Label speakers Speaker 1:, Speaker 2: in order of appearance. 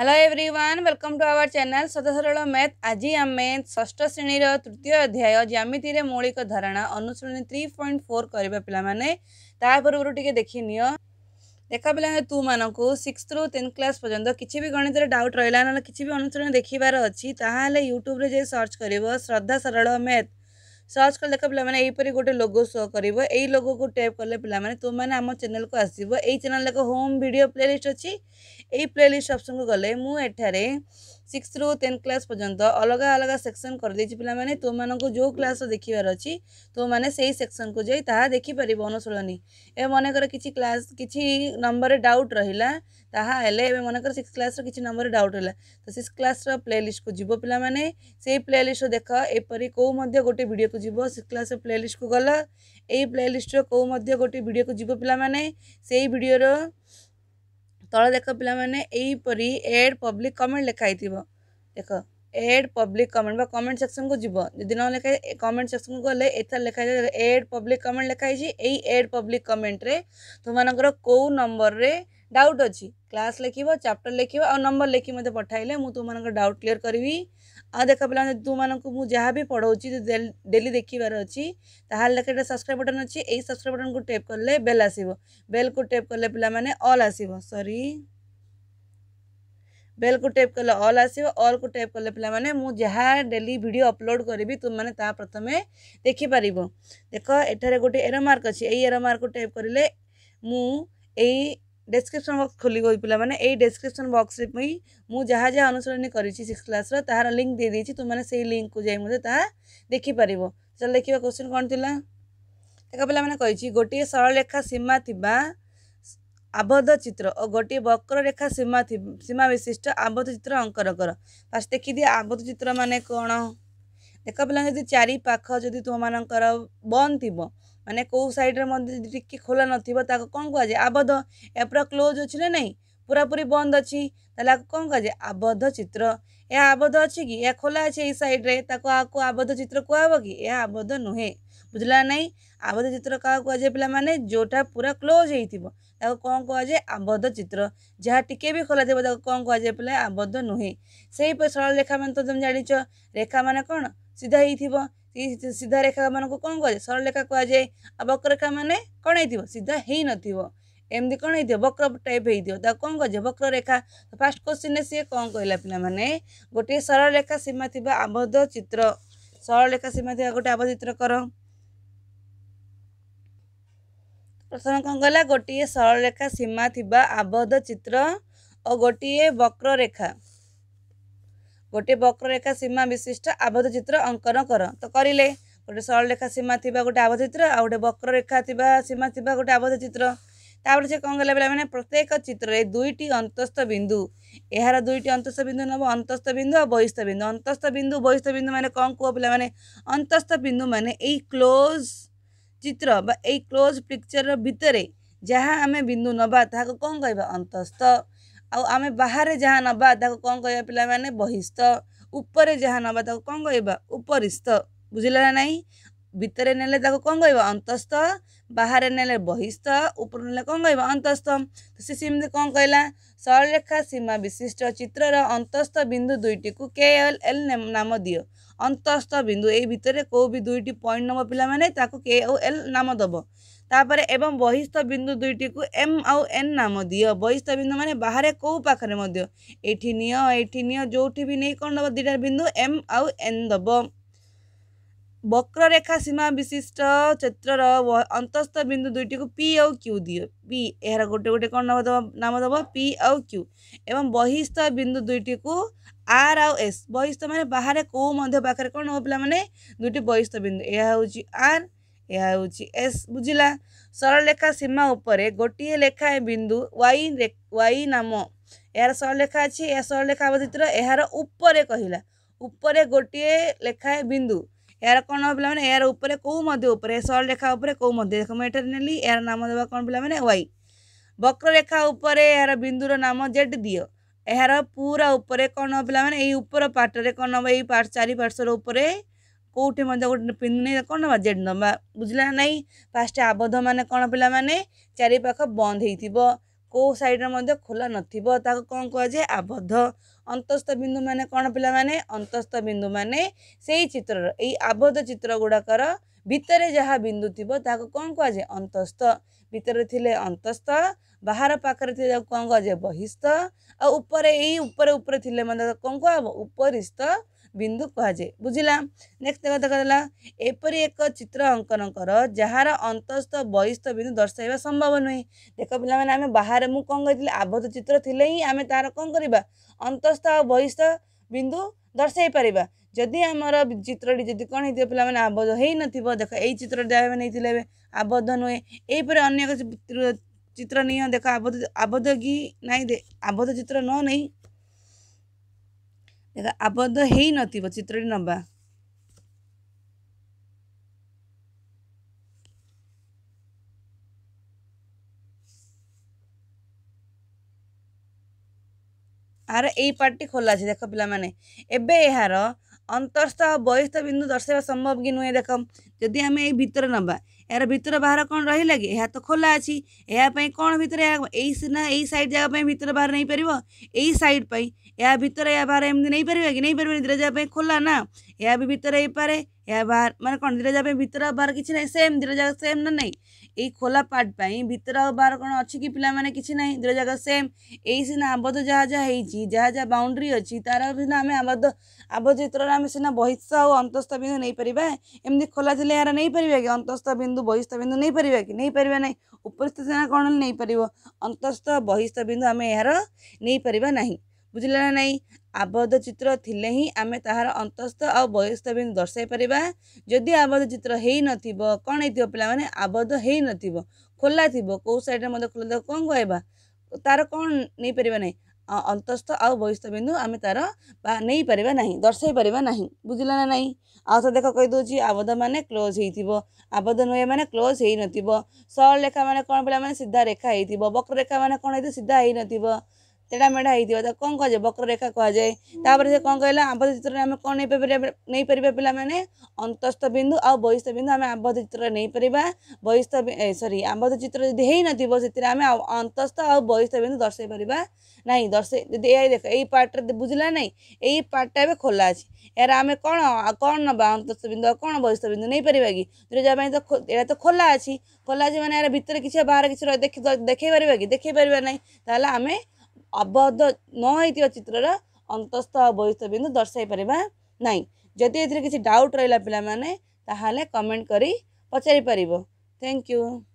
Speaker 1: hello everyone welcome to our channel Sada Saral math आज आम ष्ठ श्रेणीर तृतीय अध्याय ज्यामिति मौलिक धारणा अनुसरण थ्री पॉइंट फोर करवा पाने पूर्व टी देखनी देखा पे तू मानक सिक्स रु टेन्थ क्लास पर्यटन किसी भी गणित डाउट रहा ना किसी भी अनुसरण देखार अच्छी तालोले यूट्यूब्रे सर्च कर श्रद्धा सरल मैथ सर्च कर देख पे यहीपर गोटे लोगो शो कर यही लोगो को टैप कले पे तुम आम चेल को आसो यही चेल एक होम भिड प्ले लिस्ट अच्छी प्ले लिस्ट अप्सन को गले मुझे सिक्स रु टेन क्लास पर्यटन अलग अलग सेक्शन कर दे पाने तुम मानक जो क्लास देखार अच्छी तुम मैंने से ही सेक्शन को जी ता देखिपर अनुशूलन ए मनकर किसी क्लास किसी नंबर डाउट रहा ताब मनकर सिक्स क्लास किसी नंबर डाउट रहा तो सिक्स क्लास लिस्ट को जीव पाने से प्लेलीस्ट देख यपर कौ गोटे भिड को जीव सिक्स क्लास प्ले लिस्ट को गल यही प्ले लिस्ट कौ गोटे भिड को जीव पाने से भिडर तले देख पाने पब्लिक कमेंट लिखाई थी देख एड पब्लिक कमेंट बा कमेंट सेक्शन को जीव जी न लेखा कमेंट सेक्शन को गले एथा लेखा एड पब्लिक कमेंट लिखाई यही एई एड पब्लिक कमेंट रे तुमनकर को नंबर रे डाउट अच्छी क्लास लेखिबो चैप्टर लिख नंबर लेखि मते पठाइले मु तुमनकर डाउट क्लीयर करी आ देखा पिला तुमनकर मु भी पढ़ाऊँ डेली देखिबार अच्छी ताहा लेखे सब्सक्राइब बटन अछि एई सब्सक्राइब बटन को टैप कले बेल आसीबो बेल को टैप कले पिला माने ऑल आसीबो बेल को टैप कले अल आसो अल को टैप कले पाने मुझा डेली भिड अपलोड करी तुम मैंने प्रथम देखिपार देख एठार गोटे एरो मार्क अच्छे यही एरो मार्क को टैप करें मुझे ডেসক্রিপশন বক্স খোলি পিলামানে এই ডেসক্রিপশন বক্সে মুই মু যাহা যাহা অনুশীলনী করেছি সিক্স ক্লাসর তাহার লিঙ্ক দিয়ে দিয়েছি তোমাদের সেই লিঙ্ককু যাই মধ্যে তাহা দেখিপারিব চল দেখিবা কোশ্চিন কোণ লা তাকে পিলামানে কইছি গোটিয়ে সরলরেখা সীমা থিবা ଆବଦ୍ଧ ଚିତ୍ର ଓ ଗୋଟିଏ ବକ୍ରରେଖା ସୀମା ସୀମା ବିଶିଷ୍ଟ ଆବଦ୍ଧ ଚିତ୍ର ଅଙ୍କନ କର ଫାଷ୍ଟ ଦେଖିଦିଏ ଆବଦ୍ଧ ଚିତ୍ର ମାନେ କ'ଣ ଦେଖ ପିଲାଙ୍କ ଯଦି ଚାରି ପାଖ ଯଦି ତୁମମାନଙ୍କର ବନ୍ଦ ଥିବ ମାନେ କେଉଁ ସାଇଡ଼ରେ ମଧ୍ୟ ଯଦି ଟିକିଏ ଖୋଲା ନଥିବ ତାକୁ କ'ଣ କୁହାଯାଏ ଆବଦ୍ଧ ଏପଟ କ୍ଲୋଜ୍ ଅଛି ନା ନାହିଁ ପୁରାପୁରି ବନ୍ଦ ଅଛି ତାହେଲେ ଆକୁ କ'ଣ କୁହାଯାଏ ଆବଦ୍ଧ ଚିତ୍ର ଏହା ଆବଦ୍ଧ ଅଛି କି ଏହା ଖୋଲା ଅଛି ଏହି ସାଇଡ଼୍ରେ ତାକୁ ଆକୁ ଆବଦ୍ଧ ଚିତ୍ର କୁହାହେବ କି ଏହା ଆବଦ୍ଧ ନୁହେଁ ବୁଝିଲା ନାହିଁ ଆବଦ୍ଧ ଚିତ୍ର କାହାକୁ କୁହାଯାଏ ପିଲାମାନେ ଯେଉଁଟା ପୁରା କ୍ଲୋଜ୍ ହେଇଥିବ ତାକୁ କ'ଣ କୁହାଯାଏ ଆବଦ୍ଧ ଚିତ୍ର ଯାହା ଟିକେ ବି ଖୋଲାଥିବ ତାକୁ କ'ଣ କୁହାଯାଏ ପିଲା ଆବଦ୍ଧ ନୁହେଁ ସେହିପରି ସରଳ ରେଖାମାନେ ତ ତୁମେ ଜାଣିଛ ରେଖାମାନେ କ'ଣ ସିଧା ହେଇଥିବ ସିଧା ରେଖାମାନଙ୍କୁ କ'ଣ କୁହାଯାଏ ସରଳ ରେଖା କୁହାଯାଏ ଆଉ ବକ୍ରରେଖା ମାନେ କ'ଣ ହେଇଥିବ ସିଧା ହେଇନଥିବ ଏମିତି କ'ଣ ହେଇଥିବ ବକ୍ର ଟାଇପ୍ ହେଇଥିବ ତାକୁ କ'ଣ କହିଛ ବକ୍ର ରେଖା ଫାଷ୍ଟ କ୍ୱେଶ୍ଚିନ୍ରେ ସିଏ କ'ଣ କହିଲା ପିଲାମାନେ ଗୋଟିଏ ସରଳରେଖା ସୀମା ଥିବା ଆବଦ୍ଧ ଚିତ୍ର ସରଳରେଖା ସୀମା ଥିବା ଗୋଟେ ଆବଦ୍ଧ ଚିତ୍ର କର ପ୍ରଥମେ କ'ଣ କହିଲା ଗୋଟିଏ ସରଳରେଖା ସୀମା ଥିବା ଆବଦ୍ଧ ଚିତ୍ର ଓ ଗୋଟିଏ ବକ୍ରରେଖା ଗୋଟିଏ ବକ୍ରରେଖା ସୀମା ବିଶିଷ୍ଟ ଆବଦ୍ଧ ଚିତ୍ର ଅଙ୍କନ କର ତ କରିଲେ ଗୋଟେ ସରଳରେଖା ସୀମା ଥିବା ଗୋଟେ ଆବଦ୍ଧ ଚିତ୍ର ଆଉ ଗୋଟେ ବକ୍ରରେଖା ଥିବା ସୀମା ଥିବା ଗୋଟେ ଆବଦ୍ଧ ଚିତ୍ର ତାପରେ ସେ କ'ଣ କଲା ପିଲାମାନେ ପ୍ରତ୍ୟେକ ଚିତ୍ରରେ ଦୁଇଟି ଅନ୍ତସ୍ଥ ବିନ୍ଦୁ ଏହାର ଦୁଇଟି ଅନ୍ତସ୍ଥ ବିନ୍ଦୁ ନେବ ଅନ୍ତସ୍ଥ ବିନ୍ଦୁ ଆଉ ବହିସ୍ଥ ବିନ୍ଦୁ ଅନ୍ତସ୍ଥ ବିନ୍ଦୁ ବହିସ୍ଥ ବିନ୍ଦୁ ମାନେ କ'ଣ କୁହ ପିଲାମାନେ ଅନ୍ତସ୍ଥ ବିନ୍ଦୁ ମାନେ ଏଇ କ୍ଲୋଜ୍ ଚିତ୍ର ବା ଏଇ କ୍ଲୋଜ୍ ପିକ୍ଚରର ଭିତରେ ଯାହା ଆମେ ବିନ୍ଦୁ ନେବା ତାହାକୁ କ'ଣ କହିବା ଅନ୍ତସ୍ଥ ଆଉ ଆମେ ବାହାରେ ଯାହା ନେବା ତାକୁ କ'ଣ କହିବା ପିଲାମାନେ ବହିସ୍ଥ ଉପରେ ଯାହା ନେବା ତାକୁ କ'ଣ କହିବା ଉପରିସ୍ଥ ବୁଝିଲା ନା ନାହିଁ ভিতরে নেলে তাকে কম কহব অন্তস্থ বাহারে নেলে বহিস্থ উপরে নেলে কম কহব অন্তস্থ সে সেমি কম কহিলা সরলরেখা সীমা বিশিষ্ট চিত্রর অন্তস্থ বিন্দু দুইটি কু কে এল এল নাম দিও অন্তস্থ বিন্দু এই ভিতরে কেউ বি দুইটি পয়েন্ট নেব পিলামানে তাকে কে ও এল নাম দেব তাপরে এবং বহিস্থ বিন্দু দুইটি কু এম আউ এন নাম দিও বহিস্থ বিন্দু মানে বাহারে কেউ পাখে মধ্য এটি নিও এটি নিও যেটি বি নেই কোণ দেব দুইটার বিন্দু এম আউ এন দেব ବକ୍ରରେଖା ସୀମା ବିଶିଷ୍ଟ ଚିତ୍ରର ଅନ୍ତସ୍ଥ ବିନ୍ଦୁ ଦୁଇଟିକୁ ପି ଆଉ କ୍ୟୁ ଦିଅ ପି ଏହାର ଗୋଟେ ଗୋଟେ କ'ଣ ନାମ ଦେବ ନାମ ଦେବ ପି ଆଉ କ୍ୟୁ ଏବଂ ବହିସ୍ଥ ବିନ୍ଦୁ ଦୁଇଟିକୁ ଆର୍ ଆଉ ଏସ୍ ବହିସ୍ଥ ମାନେ ବାହାରେ କେଉଁ ମଧ୍ୟ ପାଖରେ କ'ଣ ହେବ ପିଲାମାନେ ଦୁଇଟି ବହିସ୍ଥ ବିନ୍ଦୁ ଏହା ହେଉଛି ଆର୍ ଏହା ହେଉଛି ଏସ୍ ବୁଝିଲା ସରଳରେଖା ସୀମା ଉପରେ ଗୋଟିଏ ଲେଖା ବିନ୍ଦୁ ୱାଇ ୱାଇ ନାମ ଏହାର ସରଳରେଖା ଅଛି ଏହା ସରଳରେଖା ଅବଧିତ ଏହାର ଉପରେ କହିଲା ଉପରେ ଗୋଟିଏ ଲେଖାଏଁ ବିନ୍ଦୁ ଏହାର କ'ଣ ହେବ ପିଲାମାନେ ଏହାର ଉପରେ କେଉଁ ମଧ୍ୟ ଉପରେ ସରଳରେଖା ଉପରେ କେଉଁ ମଧ୍ୟ ଦେଖ ମୁଁ ଏଠାରେ ନେଲି ଏହାର ନାମ ଦେବା କ'ଣ ପିଲାମାନେ ୱାଇ ବକ୍ରରେଖା ଉପରେ ଏହାର ବିନ୍ଦୁର ନାମ ଜେଡ୍ ଦିଅ ଏହାର ପୁରା ଉପରେ କ'ଣ ହେବ ପିଲାମାନେ ଏଇ ଉପର ପାର୍ଟରେ କ'ଣ ହେବ ଏଇ ଚାରି ପାର୍ଶ୍ୱର ଉପରେ କେଉଁଠି ମଧ୍ୟ ଗୋଟେ ପିନ୍ଧୁ ନେଇ କ'ଣ ନେବା ଜେଡ୍ ନେବା ବୁଝିଲା ନା ନାହିଁ ଫାଷ୍ଟ ଆବଦ୍ଧ ମାନେ କ'ଣ ପିଲାମାନେ ଚାରିପାଖ ବନ୍ଦ ହେଇଥିବ କେଉଁ ସାଇଡ଼ରେ ମଧ୍ୟ ଖୋଲା ନଥିବ ତାକୁ କ'ଣ କୁହାଯାଏ ଆବଦ୍ଧ ଅନ୍ତସ୍ଥ ବିନ୍ଦୁମାନେ କ'ଣ ପିଲାମାନେ ଅନ୍ତସ୍ଥ ବିନ୍ଦୁମାନେ ସେଇ ଚିତ୍ରର ଏଇ ଆବଦ୍ଧ ଚିତ୍ର ଗୁଡ଼ାକର ଭିତରେ ଯାହା ବିନ୍ଦୁ ଥିବ ତାହାକୁ କ'ଣ କୁହାଯାଏ ଅନ୍ତସ୍ଥ ଭିତରେ ଥିଲେ ଅନ୍ତସ୍ଥ ବାହାର ପାଖରେ ଥିଲେ ତାକୁ କ'ଣ କୁହାଯାଏ ବହିସ୍ଥ ଆଉ ଉପରେ ଏଇ ଉପରେ ଉପରେ ଥିଲେ ମଧ୍ୟ କ'ଣ କୁହା ଉପରିସ୍ଥ ବିନ୍ଦୁ କୁହାଯାଏ ବୁଝିଲା ନେକ୍ସଟ କଥା କହିଲା ଏପରି ଏକ ଚିତ୍ର ଅଙ୍କନଙ୍କର ଯାହାର ଅନ୍ତସ୍ଥ ବହିସ୍ଥ ବିନ୍ଦୁ ଦର୍ଶାଇବା ସମ୍ଭବ ନୁହେଁ ଦେଖ ପିଲାମାନେ ଆମେ ବାହାରେ ମୁଁ କ'ଣ କହିଥିଲି ଆବଦ୍ଧ ଚିତ୍ର ଥିଲେ ହିଁ ଆମେ ତାହାର କ'ଣ କରିବା ଅନ୍ତସ୍ଥ ଆଉ ବହିସ୍ଥ ବିନ୍ଦୁ ଦର୍ଶାଇ ପାରିବା ଯଦି ଆମର ଚିତ୍ରଟି ଯଦି କ'ଣ ହେଇଥିବ ପିଲାମାନେ ଆବଦ୍ଧ ହେଇନଥିବ ଦେଖ ଏଇ ଚିତ୍ରଟି ଆମେ ନେଇଥିଲେ ଏବେ ଆବଦ୍ଧ ନୁହେଁ ଏହିପରି ଅନ୍ୟ ଏକ ଚିତ୍ର ନିଅ ଦେଖ ଆବଦ୍ଧ ଆବଦ୍ଧ କି ନାହିଁ ଆବଦ୍ଧ ଚିତ୍ର ନ ନେଇ ଦେଖ ଆବଦ୍ଧ ହେଇନଥିବ ଚିତ୍ରଟି ନବା ଆର ଏଇ ପାର୍ଟି ଖୋଲା ଅଛି ଦେଖ ପିଲାମାନେ ଏବେ ଏହାର ଅନ୍ତସ୍ଥ ଆଉ ବୟସ୍ଥ ବିନ୍ଦୁ ଦର୍ଶାଇବା ସମ୍ଭବ କି ନୁହେଁ ଦେଖ ଯଦି ଆମେ ଏଇ ଭିତରେ ନବା ଏହାର ଭିତର ବାହାର କ'ଣ ରହିଲା କି ଏହା ତ ଖୋଲା ଅଛି ଏହା ପାଇଁ କ'ଣ ଭିତରେ ଏଇ ନା ଏଇ ସାଇଡ଼୍ ଜାଗା ପାଇଁ ଭିତର ବାହାର ନେଇପାରିବ ଏଇ ସାଇଡ଼୍ ପାଇଁ ଏହା ଭିତରେ ଏହା ବାହାର ଏମିତି ନେଇପାରିବା କି ନେଇପାରିବନି ଦୁଇଟା ଜାଗା ପାଇଁ ଖୋଲା ନା ଏହା ବି ଭିତରେ ହେଇପାରେ ଏହା ବାହାର ମାନେ କ'ଣ ଦୁଇଟା ଜାଗା ପାଇଁ ଭିତର ବାହାର କିଛି ନାହିଁ ସେମ୍ ଦୁଇଟା ଜାଗା ସେମ୍ ନା ନାହିଁ खोला योला पार्टी भितर बार कौन अच्छी कि पिला मैंने किसी ना दूर जगह सेम यही सीना आबद्ध जहाँ जहाँ जहाँ जहाँ बाउंड्री अच्छी तार सीना आम आबद्ध आबद्ध चित्र आम सीना बहिस्त और अंतस्थ बिंदु नहीं पार एम खोला थी यार नहीं पारा कि अंतस्थ बिंदु बहिस्त बिंदु नहीं पारे कि नहीं पारा ना उपस्थित सीना कौन नहीं पार अंतस्थ बहिस्त बिंदु आम यार नहीं पार ना बुझे ना नहीं ଆବଦ୍ଧ ଚିତ୍ର ଥିଲେ ହିଁ ଆମେ ତାହାର ଅନ୍ତସ୍ଥ ଆଉ ବୟସ୍ଥ ବିନ୍ଦୁ ଦର୍ଶାଇ ପାରିବା ଯଦି ଆବଦ୍ଧ ଚିତ୍ର ହେଇନଥିବ କ'ଣ ହେଇଥିବ ପିଲାମାନେ ଆବଦ୍ଧ ହେଇନଥିବ ଖୋଲା ଥିବ କେଉଁ ସାଇଡ଼ରେ ମଧ୍ୟ ଖୋଲା ଥିବ କ'ଣ କହିବା ତାର କ'ଣ ନେଇପାରିବା ନାହିଁ ଅନ୍ତସ୍ଥ ଆଉ ବୟସ୍ଥ ବିନ୍ଦୁ ଆମେ ତାର ବା ନେଇପାରିବା ନାହିଁ ଦର୍ଶାଇ ପାରିବା ନାହିଁ ବୁଝିଲା ନା ନାହିଁ ଆଉ ଥରେ ଦେଖ କହିଦେଉଛି ଆବଦ୍ଧ ମାନେ କ୍ଲୋଜ୍ ହେଇଥିବ ଆବଦ୍ଧ ନୁହେଁ ମାନେ କ୍ଲୋଜ୍ ହେଇନଥିବ ସରଳ ରେଖା ମାନେ କ'ଣ ପିଲାମାନେ ସିଧା ରେଖା ହେଇଥିବ ବକ୍ର ରେଖା ମାନେ କ'ଣ ହେଇଥିବ ସିଧା ହେଇନଥିବ ତେଡ଼ା ମେଢ଼ା ହେଇଥିବ ତାକୁ କ'ଣ କୁହାଯାଏ ବକ୍ରରେଖା କୁହାଯାଏ ତାପରେ ସେ କ'ଣ କହିଲା ଆବଦ୍ଧ ଚିତ୍ରରେ ଆମେ କ'ଣ ନେଇପାରିବା ନେଇପାରିବା ପିଲାମାନେ ଅନ୍ତସ୍ଥ ବିନ୍ଦୁ ଆଉ ବହିସ୍ଥ ବିନ୍ଦୁ ଆମେ ଆବଦ୍ଧ ଚିତ୍ରରେ ନେଇପାରିବା ବହିସ୍ଥ ସରି ଆବଦ୍ଧ ଚିତ୍ର ଯଦି ହେଇନଥିବ ସେଥିରେ ଆମେ ଅନ୍ତସ୍ଥ ଆଉ ବହିସ୍ଥ ବିନ୍ଦୁ ଦର୍ଶାଇ ପାରିବା ନାହିଁ ଦର୍ଶାଇ ଯଦି ଏହା ଦେଖ ଏଇ ପାର୍ଟରେ ବୁଝିଲା ନାହିଁ ଏଇ ପାର୍ଟଟା ଏବେ ଖୋଲା ଅଛି ଏହାର ଆମେ କ'ଣ କ'ଣ ନେବା ଅନ୍ତସ୍ଥ ବିନ୍ଦୁ ଆଉ କ'ଣ ବହିସ୍ଥ ବିନ୍ଦୁ ନେଇପାରିବା କି ଦୁଇଟା ପାଇଁ ତ ଏଇଟା ତ ଖୋଲା ଅଛି ଖୋଲା ଅଛି ମାନେ ଏହାର ଭିତରେ କିଛି ବାହାରେ କିଛି ଦେଖି ଦେଖାଇ ପାରିବା କି ଦେଖାଇ ପାରିବା ନାହିଁ ତାହେଲେ ଆମେ ଆବଦ୍ଧ ନ ହେଇଥିବା ଚିତ୍ରର ଅନ୍ତସ୍ଥ ଆଉ ଅବହିତ ବିନ୍ଦୁ ଦର୍ଶାଇ ପାରିବା ନାହିଁ ଯଦି ଏଥିରେ କିଛି ଡାଉଟ୍ ରହିଲା ପିଲାମାନେ ତାହେଲେ କମେଣ୍ଟ କରି ପଚାରି ପାରିବ ଥ୍ୟାଙ୍କ ୟୁ